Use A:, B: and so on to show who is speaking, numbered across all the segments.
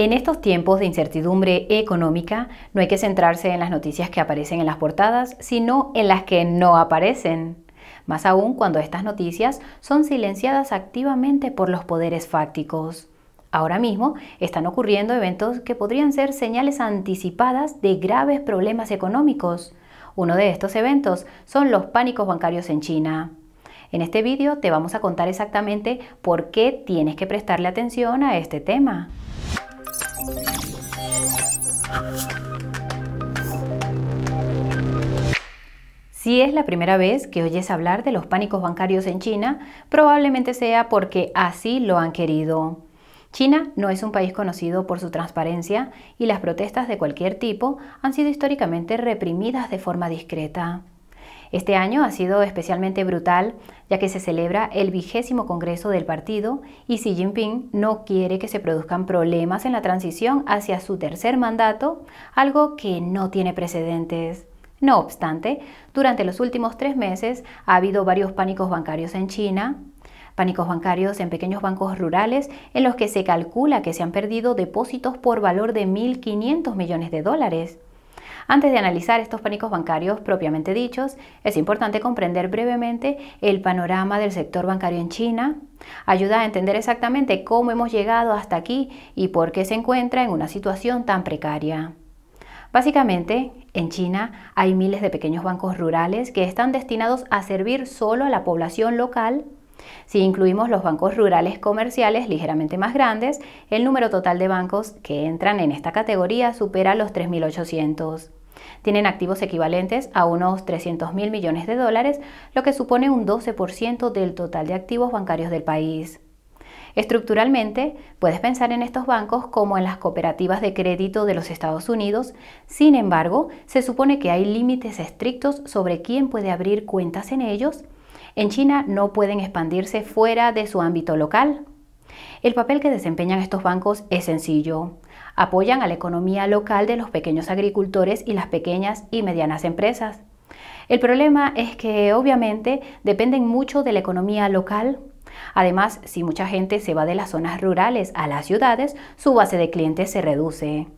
A: En estos tiempos de incertidumbre económica, no hay que centrarse en las noticias que aparecen en las portadas, sino en las que no aparecen. Más aún cuando estas noticias son silenciadas activamente por los poderes fácticos. Ahora mismo están ocurriendo eventos que podrían ser señales anticipadas de graves problemas económicos. Uno de estos eventos son los pánicos bancarios en China. En este vídeo te vamos a contar exactamente por qué tienes que prestarle atención a este tema. Si es la primera vez que oyes hablar de los pánicos bancarios en China, probablemente sea porque así lo han querido. China no es un país conocido por su transparencia y las protestas de cualquier tipo han sido históricamente reprimidas de forma discreta. Este año ha sido especialmente brutal ya que se celebra el vigésimo Congreso del partido y Xi Jinping no quiere que se produzcan problemas en la transición hacia su tercer mandato, algo que no tiene precedentes. No obstante, durante los últimos tres meses ha habido varios pánicos bancarios en China, pánicos bancarios en pequeños bancos rurales en los que se calcula que se han perdido depósitos por valor de 1.500 millones de dólares. Antes de analizar estos pánicos bancarios propiamente dichos, es importante comprender brevemente el panorama del sector bancario en China. Ayuda a entender exactamente cómo hemos llegado hasta aquí y por qué se encuentra en una situación tan precaria. Básicamente, en China hay miles de pequeños bancos rurales que están destinados a servir solo a la población local si incluimos los bancos rurales comerciales ligeramente más grandes, el número total de bancos que entran en esta categoría supera los 3.800. Tienen activos equivalentes a unos 300.000 millones de dólares, lo que supone un 12% del total de activos bancarios del país. Estructuralmente, puedes pensar en estos bancos como en las cooperativas de crédito de los Estados Unidos, sin embargo, se supone que hay límites estrictos sobre quién puede abrir cuentas en ellos en China no pueden expandirse fuera de su ámbito local. El papel que desempeñan estos bancos es sencillo. Apoyan a la economía local de los pequeños agricultores y las pequeñas y medianas empresas. El problema es que obviamente dependen mucho de la economía local. Además, si mucha gente se va de las zonas rurales a las ciudades, su base de clientes se reduce.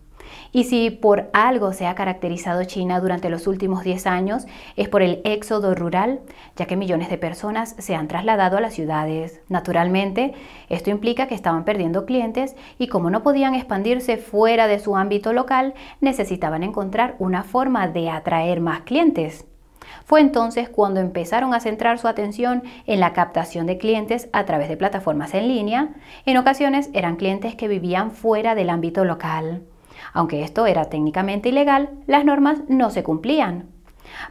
A: Y si por algo se ha caracterizado China durante los últimos 10 años es por el éxodo rural, ya que millones de personas se han trasladado a las ciudades. Naturalmente, esto implica que estaban perdiendo clientes y como no podían expandirse fuera de su ámbito local, necesitaban encontrar una forma de atraer más clientes. Fue entonces cuando empezaron a centrar su atención en la captación de clientes a través de plataformas en línea. En ocasiones eran clientes que vivían fuera del ámbito local. Aunque esto era técnicamente ilegal, las normas no se cumplían.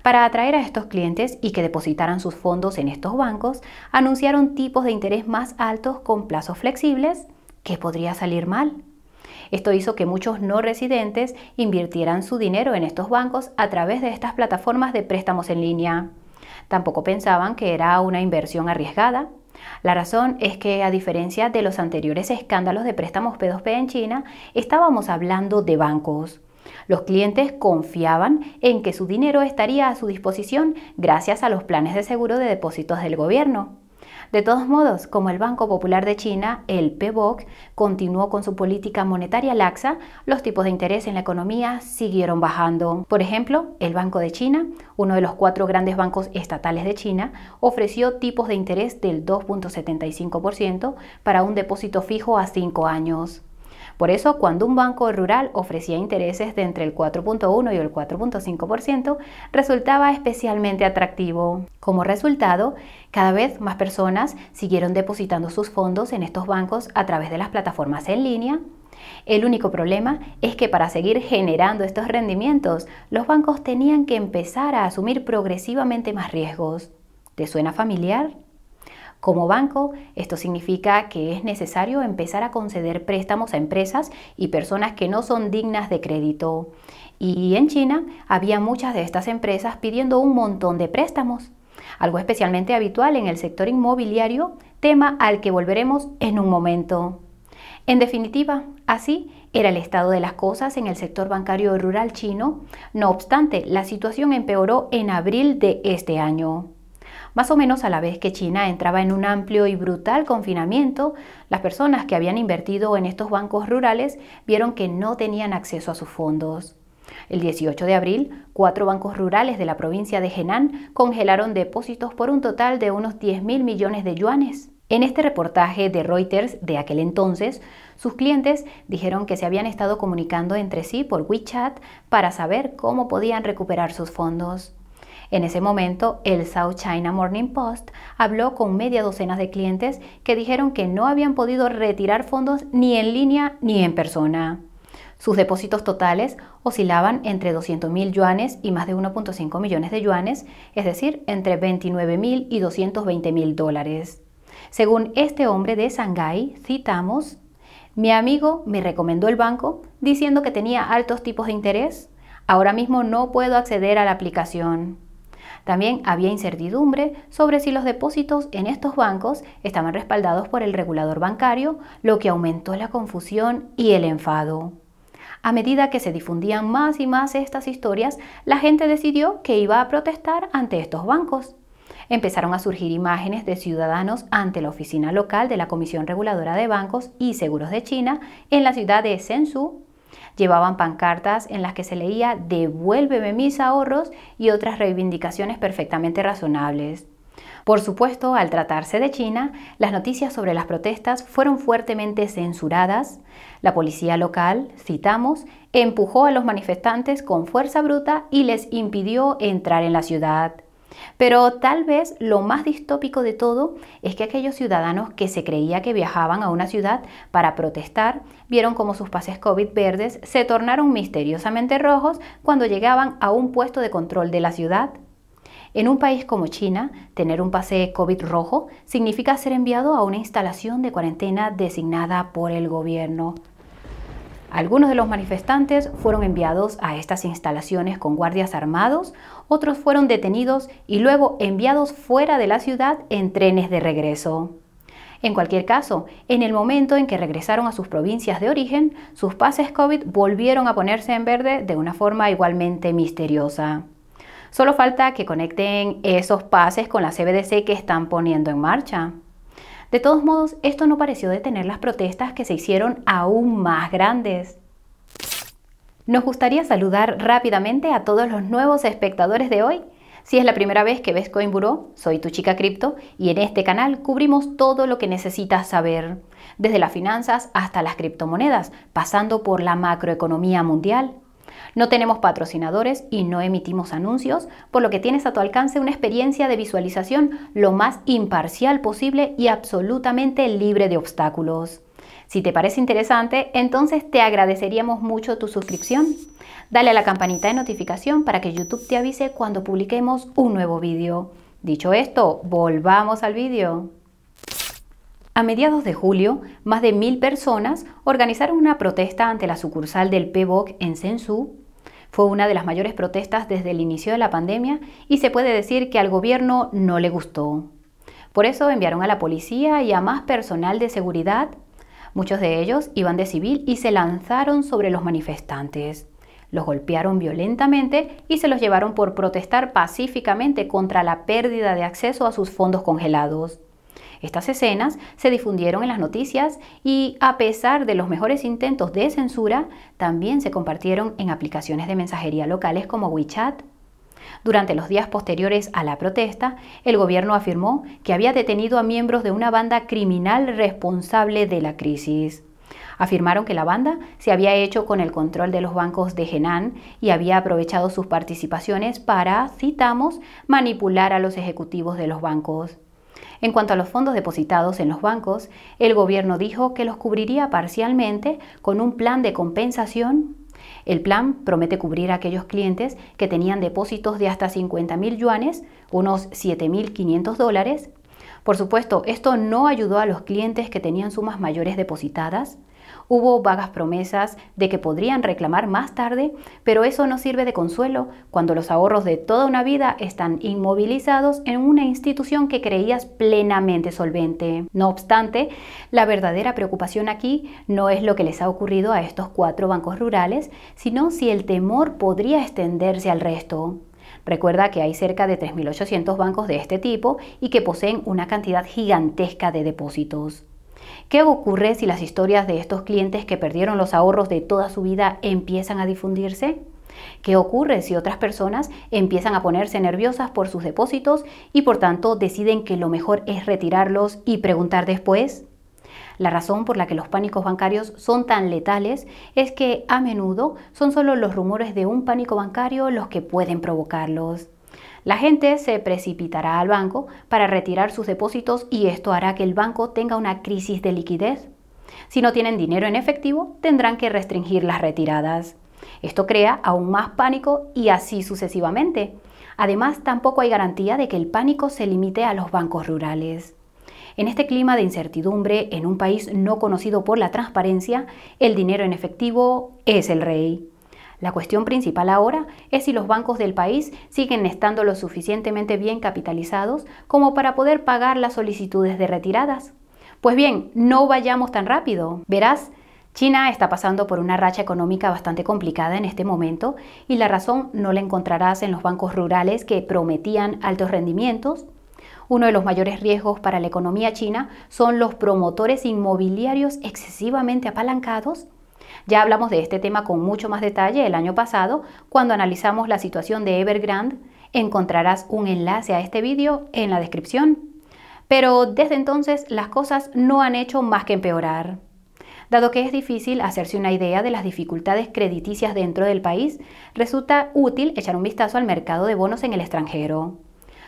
A: Para atraer a estos clientes y que depositaran sus fondos en estos bancos, anunciaron tipos de interés más altos con plazos flexibles, que podría salir mal. Esto hizo que muchos no residentes invirtieran su dinero en estos bancos a través de estas plataformas de préstamos en línea. Tampoco pensaban que era una inversión arriesgada la razón es que, a diferencia de los anteriores escándalos de préstamos P2P en China, estábamos hablando de bancos. Los clientes confiaban en que su dinero estaría a su disposición gracias a los planes de seguro de depósitos del gobierno. De todos modos, como el Banco Popular de China, el PBOC, continuó con su política monetaria laxa, los tipos de interés en la economía siguieron bajando. Por ejemplo, el Banco de China, uno de los cuatro grandes bancos estatales de China, ofreció tipos de interés del 2.75% para un depósito fijo a cinco años. Por eso, cuando un banco rural ofrecía intereses de entre el 4.1 y el 4.5%, resultaba especialmente atractivo. Como resultado, cada vez más personas siguieron depositando sus fondos en estos bancos a través de las plataformas en línea. El único problema es que para seguir generando estos rendimientos, los bancos tenían que empezar a asumir progresivamente más riesgos. ¿Te suena familiar? Como banco, esto significa que es necesario empezar a conceder préstamos a empresas y personas que no son dignas de crédito. Y en China había muchas de estas empresas pidiendo un montón de préstamos, algo especialmente habitual en el sector inmobiliario, tema al que volveremos en un momento. En definitiva, así era el estado de las cosas en el sector bancario rural chino, no obstante, la situación empeoró en abril de este año. Más o menos a la vez que China entraba en un amplio y brutal confinamiento, las personas que habían invertido en estos bancos rurales vieron que no tenían acceso a sus fondos. El 18 de abril, cuatro bancos rurales de la provincia de Henan congelaron depósitos por un total de unos 10 mil millones de yuanes. En este reportaje de Reuters de aquel entonces, sus clientes dijeron que se habían estado comunicando entre sí por WeChat para saber cómo podían recuperar sus fondos. En ese momento, el South China Morning Post habló con media docena de clientes que dijeron que no habían podido retirar fondos ni en línea ni en persona. Sus depósitos totales oscilaban entre 200.000 yuanes y más de 1.5 millones de yuanes, es decir, entre 29.000 y 220.000 dólares. Según este hombre de Shanghái, citamos, mi amigo me recomendó el banco diciendo que tenía altos tipos de interés. Ahora mismo no puedo acceder a la aplicación. También había incertidumbre sobre si los depósitos en estos bancos estaban respaldados por el regulador bancario, lo que aumentó la confusión y el enfado. A medida que se difundían más y más estas historias, la gente decidió que iba a protestar ante estos bancos. Empezaron a surgir imágenes de ciudadanos ante la oficina local de la Comisión Reguladora de Bancos y Seguros de China en la ciudad de Shenzhou. Llevaban pancartas en las que se leía devuélveme mis ahorros y otras reivindicaciones perfectamente razonables. Por supuesto, al tratarse de China, las noticias sobre las protestas fueron fuertemente censuradas. La policía local, citamos, empujó a los manifestantes con fuerza bruta y les impidió entrar en la ciudad. Pero tal vez lo más distópico de todo es que aquellos ciudadanos que se creía que viajaban a una ciudad para protestar vieron como sus pases COVID verdes se tornaron misteriosamente rojos cuando llegaban a un puesto de control de la ciudad. En un país como China, tener un pase COVID rojo significa ser enviado a una instalación de cuarentena designada por el gobierno. Algunos de los manifestantes fueron enviados a estas instalaciones con guardias armados, otros fueron detenidos y luego enviados fuera de la ciudad en trenes de regreso. En cualquier caso, en el momento en que regresaron a sus provincias de origen, sus pases COVID volvieron a ponerse en verde de una forma igualmente misteriosa. Solo falta que conecten esos pases con la CBDC que están poniendo en marcha. De todos modos, esto no pareció detener las protestas que se hicieron aún más grandes. Nos gustaría saludar rápidamente a todos los nuevos espectadores de hoy. Si es la primera vez que ves CoinBuró, soy tu chica cripto y en este canal cubrimos todo lo que necesitas saber, desde las finanzas hasta las criptomonedas, pasando por la macroeconomía mundial, no tenemos patrocinadores y no emitimos anuncios, por lo que tienes a tu alcance una experiencia de visualización lo más imparcial posible y absolutamente libre de obstáculos. Si te parece interesante, entonces te agradeceríamos mucho tu suscripción. Dale a la campanita de notificación para que YouTube te avise cuando publiquemos un nuevo vídeo. Dicho esto, volvamos al vídeo. A mediados de julio, más de mil personas organizaron una protesta ante la sucursal del PBOC en Sensú. Fue una de las mayores protestas desde el inicio de la pandemia y se puede decir que al gobierno no le gustó. Por eso enviaron a la policía y a más personal de seguridad. Muchos de ellos iban de civil y se lanzaron sobre los manifestantes. Los golpearon violentamente y se los llevaron por protestar pacíficamente contra la pérdida de acceso a sus fondos congelados. Estas escenas se difundieron en las noticias y a pesar de los mejores intentos de censura, también se compartieron en aplicaciones de mensajería locales como WeChat. Durante los días posteriores a la protesta, el gobierno afirmó que había detenido a miembros de una banda criminal responsable de la crisis. Afirmaron que la banda se había hecho con el control de los bancos de Henan y había aprovechado sus participaciones para, citamos, manipular a los ejecutivos de los bancos. En cuanto a los fondos depositados en los bancos, el gobierno dijo que los cubriría parcialmente con un plan de compensación el plan promete cubrir a aquellos clientes que tenían depósitos de hasta 50.000 yuanes, unos 7.500 dólares, por supuesto, esto no ayudó a los clientes que tenían sumas mayores depositadas. Hubo vagas promesas de que podrían reclamar más tarde, pero eso no sirve de consuelo cuando los ahorros de toda una vida están inmovilizados en una institución que creías plenamente solvente. No obstante, la verdadera preocupación aquí no es lo que les ha ocurrido a estos cuatro bancos rurales, sino si el temor podría extenderse al resto. Recuerda que hay cerca de 3.800 bancos de este tipo y que poseen una cantidad gigantesca de depósitos. ¿Qué ocurre si las historias de estos clientes que perdieron los ahorros de toda su vida empiezan a difundirse? ¿Qué ocurre si otras personas empiezan a ponerse nerviosas por sus depósitos y por tanto deciden que lo mejor es retirarlos y preguntar después? La razón por la que los pánicos bancarios son tan letales es que a menudo son solo los rumores de un pánico bancario los que pueden provocarlos. La gente se precipitará al banco para retirar sus depósitos y esto hará que el banco tenga una crisis de liquidez. Si no tienen dinero en efectivo, tendrán que restringir las retiradas. Esto crea aún más pánico y así sucesivamente. Además, tampoco hay garantía de que el pánico se limite a los bancos rurales. En este clima de incertidumbre, en un país no conocido por la transparencia, el dinero en efectivo es el rey. La cuestión principal ahora es si los bancos del país siguen estando lo suficientemente bien capitalizados como para poder pagar las solicitudes de retiradas. Pues bien, no vayamos tan rápido. Verás, China está pasando por una racha económica bastante complicada en este momento y la razón no la encontrarás en los bancos rurales que prometían altos rendimientos, uno de los mayores riesgos para la economía china son los promotores inmobiliarios excesivamente apalancados. Ya hablamos de este tema con mucho más detalle el año pasado, cuando analizamos la situación de Evergrande. Encontrarás un enlace a este vídeo en la descripción. Pero desde entonces las cosas no han hecho más que empeorar. Dado que es difícil hacerse una idea de las dificultades crediticias dentro del país, resulta útil echar un vistazo al mercado de bonos en el extranjero.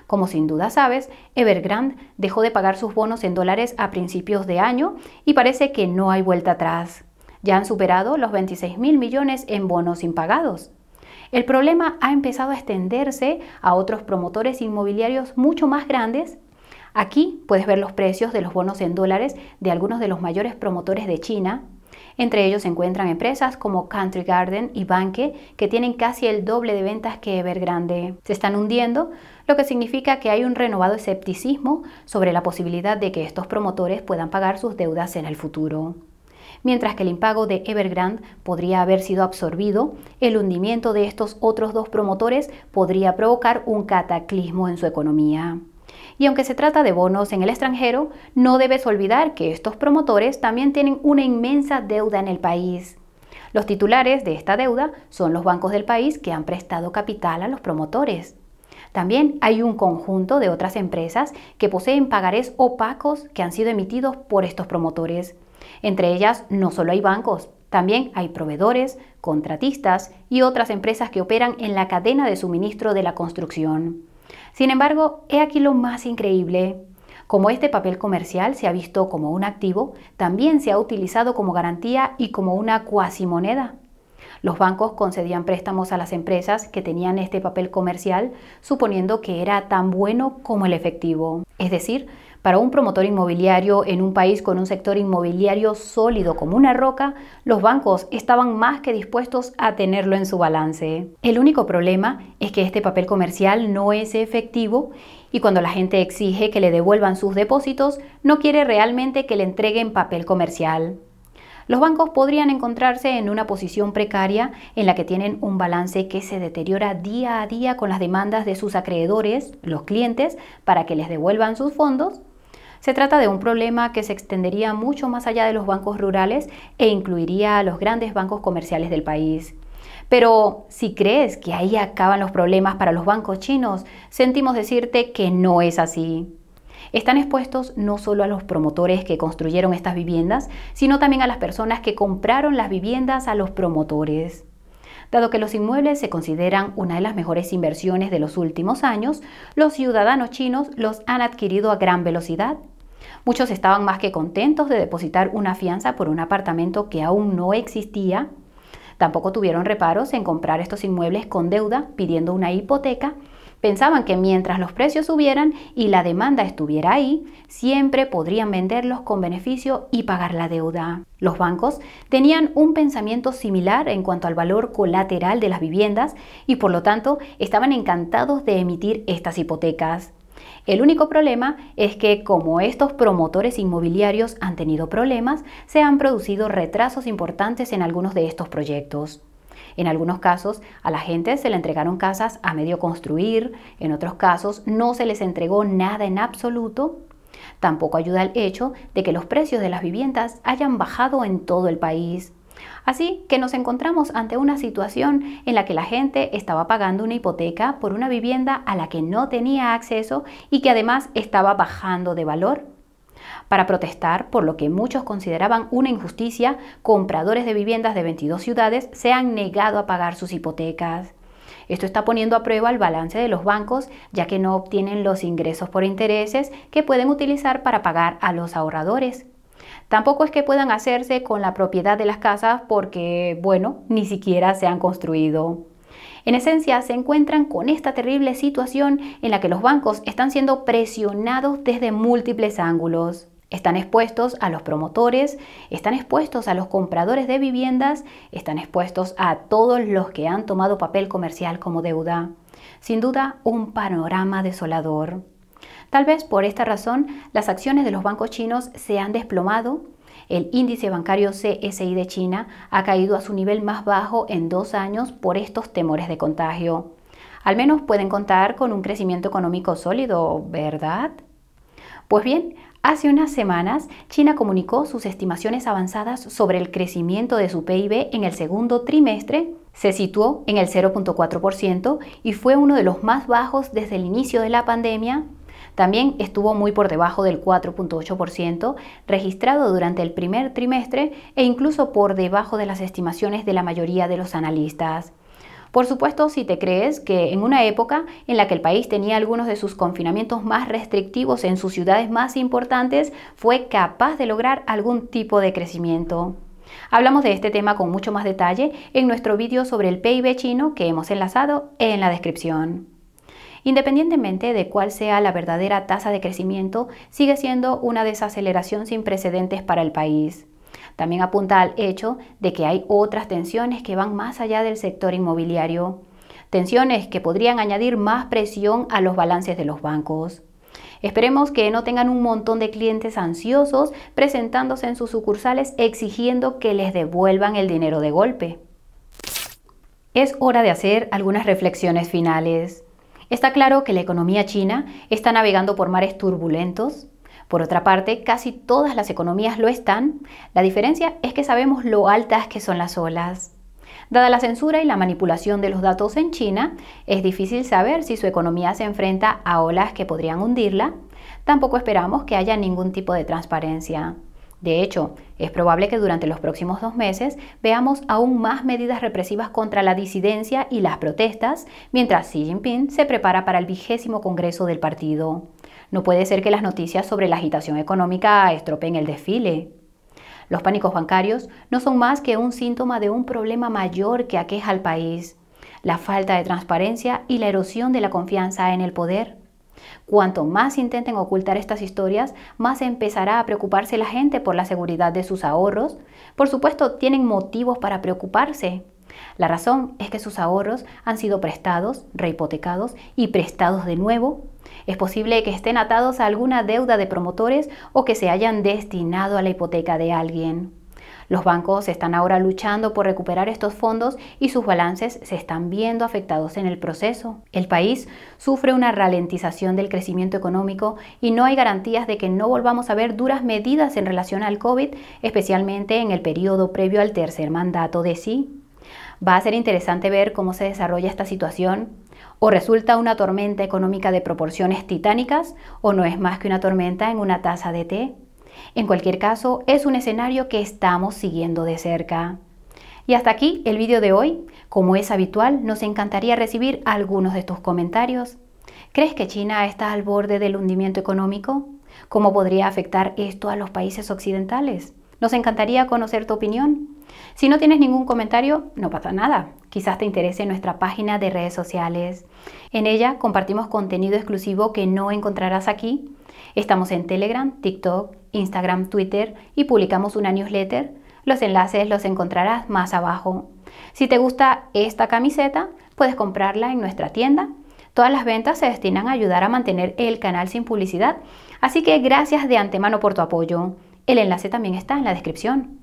A: Como sin duda sabes, Evergrande dejó de pagar sus bonos en dólares a principios de año y parece que no hay vuelta atrás. Ya han superado los 26 mil millones en bonos impagados. El problema ha empezado a extenderse a otros promotores inmobiliarios mucho más grandes. Aquí puedes ver los precios de los bonos en dólares de algunos de los mayores promotores de China, entre ellos se encuentran empresas como Country Garden y Banque, que tienen casi el doble de ventas que Evergrande. Se están hundiendo, lo que significa que hay un renovado escepticismo sobre la posibilidad de que estos promotores puedan pagar sus deudas en el futuro. Mientras que el impago de Evergrande podría haber sido absorbido, el hundimiento de estos otros dos promotores podría provocar un cataclismo en su economía. Y aunque se trata de bonos en el extranjero, no debes olvidar que estos promotores también tienen una inmensa deuda en el país. Los titulares de esta deuda son los bancos del país que han prestado capital a los promotores. También hay un conjunto de otras empresas que poseen pagarés opacos que han sido emitidos por estos promotores. Entre ellas no solo hay bancos, también hay proveedores, contratistas y otras empresas que operan en la cadena de suministro de la construcción. Sin embargo, he aquí lo más increíble. Como este papel comercial se ha visto como un activo, también se ha utilizado como garantía y como una cuasi moneda. Los bancos concedían préstamos a las empresas que tenían este papel comercial, suponiendo que era tan bueno como el efectivo. Es decir, para un promotor inmobiliario en un país con un sector inmobiliario sólido como una roca, los bancos estaban más que dispuestos a tenerlo en su balance. El único problema es que este papel comercial no es efectivo y cuando la gente exige que le devuelvan sus depósitos, no quiere realmente que le entreguen papel comercial los bancos podrían encontrarse en una posición precaria en la que tienen un balance que se deteriora día a día con las demandas de sus acreedores, los clientes, para que les devuelvan sus fondos se trata de un problema que se extendería mucho más allá de los bancos rurales e incluiría a los grandes bancos comerciales del país. Pero si crees que ahí acaban los problemas para los bancos chinos, sentimos decirte que no es así. Están expuestos no solo a los promotores que construyeron estas viviendas, sino también a las personas que compraron las viviendas a los promotores. Dado que los inmuebles se consideran una de las mejores inversiones de los últimos años, los ciudadanos chinos los han adquirido a gran velocidad Muchos estaban más que contentos de depositar una fianza por un apartamento que aún no existía. Tampoco tuvieron reparos en comprar estos inmuebles con deuda, pidiendo una hipoteca. Pensaban que mientras los precios subieran y la demanda estuviera ahí, siempre podrían venderlos con beneficio y pagar la deuda. Los bancos tenían un pensamiento similar en cuanto al valor colateral de las viviendas y por lo tanto estaban encantados de emitir estas hipotecas. El único problema es que como estos promotores inmobiliarios han tenido problemas, se han producido retrasos importantes en algunos de estos proyectos. En algunos casos, a la gente se le entregaron casas a medio construir, en otros casos no se les entregó nada en absoluto. Tampoco ayuda el hecho de que los precios de las viviendas hayan bajado en todo el país. Así que nos encontramos ante una situación en la que la gente estaba pagando una hipoteca por una vivienda a la que no tenía acceso y que además estaba bajando de valor. Para protestar por lo que muchos consideraban una injusticia, compradores de viviendas de 22 ciudades se han negado a pagar sus hipotecas. Esto está poniendo a prueba el balance de los bancos, ya que no obtienen los ingresos por intereses que pueden utilizar para pagar a los ahorradores. Tampoco es que puedan hacerse con la propiedad de las casas porque, bueno, ni siquiera se han construido. En esencia, se encuentran con esta terrible situación en la que los bancos están siendo presionados desde múltiples ángulos. Están expuestos a los promotores, están expuestos a los compradores de viviendas, están expuestos a todos los que han tomado papel comercial como deuda. Sin duda, un panorama desolador. Tal vez por esta razón las acciones de los bancos chinos se han desplomado. El índice bancario CSI de China ha caído a su nivel más bajo en dos años por estos temores de contagio. Al menos pueden contar con un crecimiento económico sólido, ¿verdad? Pues bien, hace unas semanas China comunicó sus estimaciones avanzadas sobre el crecimiento de su PIB en el segundo trimestre. Se situó en el 0.4% y fue uno de los más bajos desde el inicio de la pandemia también estuvo muy por debajo del 4.8% registrado durante el primer trimestre e incluso por debajo de las estimaciones de la mayoría de los analistas. Por supuesto, si te crees que en una época en la que el país tenía algunos de sus confinamientos más restrictivos en sus ciudades más importantes, fue capaz de lograr algún tipo de crecimiento. Hablamos de este tema con mucho más detalle en nuestro vídeo sobre el PIB chino que hemos enlazado en la descripción. Independientemente de cuál sea la verdadera tasa de crecimiento, sigue siendo una desaceleración sin precedentes para el país. También apunta al hecho de que hay otras tensiones que van más allá del sector inmobiliario, tensiones que podrían añadir más presión a los balances de los bancos. Esperemos que no tengan un montón de clientes ansiosos presentándose en sus sucursales exigiendo que les devuelvan el dinero de golpe. Es hora de hacer algunas reflexiones finales. Está claro que la economía china está navegando por mares turbulentos. Por otra parte, casi todas las economías lo están. La diferencia es que sabemos lo altas que son las olas. Dada la censura y la manipulación de los datos en China, es difícil saber si su economía se enfrenta a olas que podrían hundirla. Tampoco esperamos que haya ningún tipo de transparencia. De hecho, es probable que durante los próximos dos meses veamos aún más medidas represivas contra la disidencia y las protestas, mientras Xi Jinping se prepara para el vigésimo Congreso del partido. No puede ser que las noticias sobre la agitación económica estropeen el desfile. Los pánicos bancarios no son más que un síntoma de un problema mayor que aqueja al país, la falta de transparencia y la erosión de la confianza en el poder. Cuanto más intenten ocultar estas historias, más empezará a preocuparse la gente por la seguridad de sus ahorros. Por supuesto, tienen motivos para preocuparse. La razón es que sus ahorros han sido prestados, rehipotecados y prestados de nuevo. Es posible que estén atados a alguna deuda de promotores o que se hayan destinado a la hipoteca de alguien. Los bancos están ahora luchando por recuperar estos fondos y sus balances se están viendo afectados en el proceso. El país sufre una ralentización del crecimiento económico y no hay garantías de que no volvamos a ver duras medidas en relación al COVID, especialmente en el periodo previo al tercer mandato de sí. Va a ser interesante ver cómo se desarrolla esta situación. O resulta una tormenta económica de proporciones titánicas, o no es más que una tormenta en una taza de té. En cualquier caso, es un escenario que estamos siguiendo de cerca. Y hasta aquí el vídeo de hoy. Como es habitual, nos encantaría recibir algunos de tus comentarios. ¿Crees que China está al borde del hundimiento económico? ¿Cómo podría afectar esto a los países occidentales? Nos encantaría conocer tu opinión. Si no tienes ningún comentario, no pasa nada. Quizás te interese nuestra página de redes sociales. En ella compartimos contenido exclusivo que no encontrarás aquí. Estamos en Telegram, TikTok, Instagram, Twitter y publicamos una newsletter. Los enlaces los encontrarás más abajo. Si te gusta esta camiseta, puedes comprarla en nuestra tienda. Todas las ventas se destinan a ayudar a mantener el canal sin publicidad, así que gracias de antemano por tu apoyo. El enlace también está en la descripción.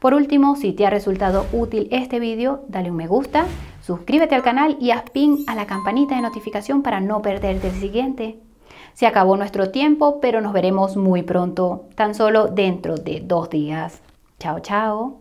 A: Por último, si te ha resultado útil este vídeo, dale un me gusta, suscríbete al canal y haz ping a la campanita de notificación para no perderte el siguiente. Se acabó nuestro tiempo, pero nos veremos muy pronto, tan solo dentro de dos días. Chao, chao.